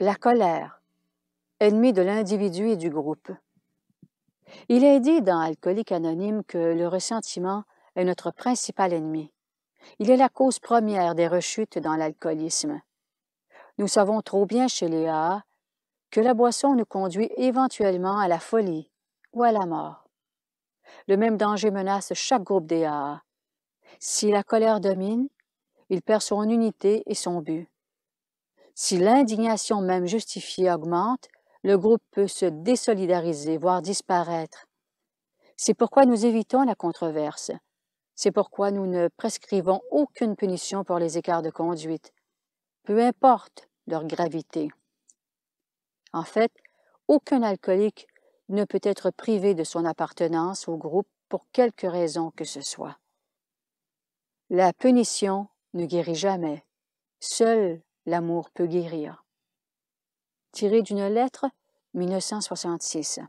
la colère, ennemi de l'individu et du groupe. Il est dit dans Alcoolique Anonyme que le ressentiment est notre principal ennemi. Il est la cause première des rechutes dans l'alcoolisme. Nous savons trop bien chez les AA que la boisson nous conduit éventuellement à la folie ou à la mort. Le même danger menace chaque groupe des AA. Si la colère domine, il perd son unité et son but. Si l'indignation même justifiée augmente, le groupe peut se désolidariser, voire disparaître. C'est pourquoi nous évitons la controverse. C'est pourquoi nous ne prescrivons aucune punition pour les écarts de conduite, peu importe leur gravité. En fait, aucun alcoolique ne peut être privé de son appartenance au groupe pour quelque raison que ce soit. La punition ne guérit jamais. Seule L'amour peut guérir. Tiré d'une lettre, 1966.